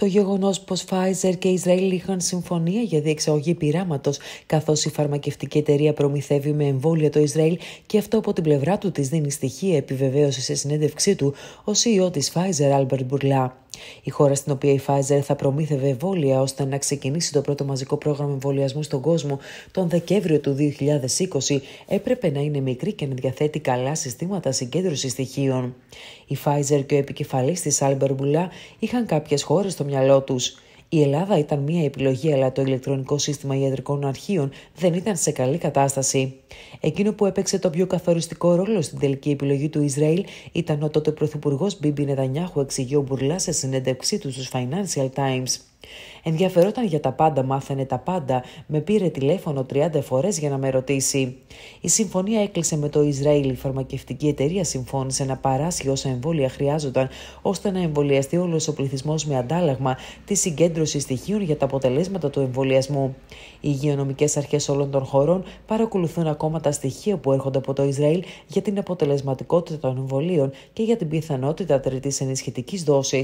Το γεγονός πως Pfizer και Ισραήλ είχαν συμφωνία για διεξαγωγή πειράματος, καθώς η φαρμακευτική εταιρεία προμηθεύει με εμβόλια το Ισραήλ και αυτό από την πλευρά του της δίνει στοιχεία επιβεβαίωσης σε συνέντευξή του ο CEO της Pfizer Albert Burla. Η χώρα στην οποία η Pfizer θα προμήθευε εμβόλια ώστε να ξεκινήσει το πρώτο μαζικό πρόγραμμα εμβολιασμού στον κόσμο τον Δεκέμβριο του 2020 έπρεπε να είναι μικρή και να διαθέτει καλά συστήματα συγκέντρωσης στοιχείων. Η Pfizer και ο επικεφαλής της Albert είχαν κάποιες χώρες στο μυαλό τους. Η Ελλάδα ήταν μία επιλογή, αλλά το ηλεκτρονικό σύστημα ιατρικών αρχείων δεν ήταν σε καλή κατάσταση. Εκείνο που έπαιξε το πιο καθοριστικό ρόλο στην τελική επιλογή του Ισραήλ ήταν ο τότε πρωθυπουργός Μπίμπι Νετανιάχου, εξηγεί ο Μπουρλά σε συνέντευξή του στους Financial Times. Ενδιαφερόταν για τα πάντα, μάθανε τα πάντα, με πήρε τηλέφωνο 30 φορές για να με ρωτήσει. Η συμφωνία έκλεισε με το Ισραήλ. Η φαρμακευτική εταιρεία συμφώνησε να παράσχει όσα εμβόλια χρειάζονταν, ώστε να εμβολιαστεί όλος ο πληθυσμός με αντάλλαγμα τη συγκέντρωση στοιχείων για τα αποτελέσματα του εμβολιασμού. Οι υγειονομικές αρχές όλων των χωρών παρακολουθούν ακόμα τα στοιχεία που έρχονται από το Ισραήλ για την αποτελεσματικότητα των εμβολίων και για την πιθανότητα τρίτης ενισχυτικής δόσης.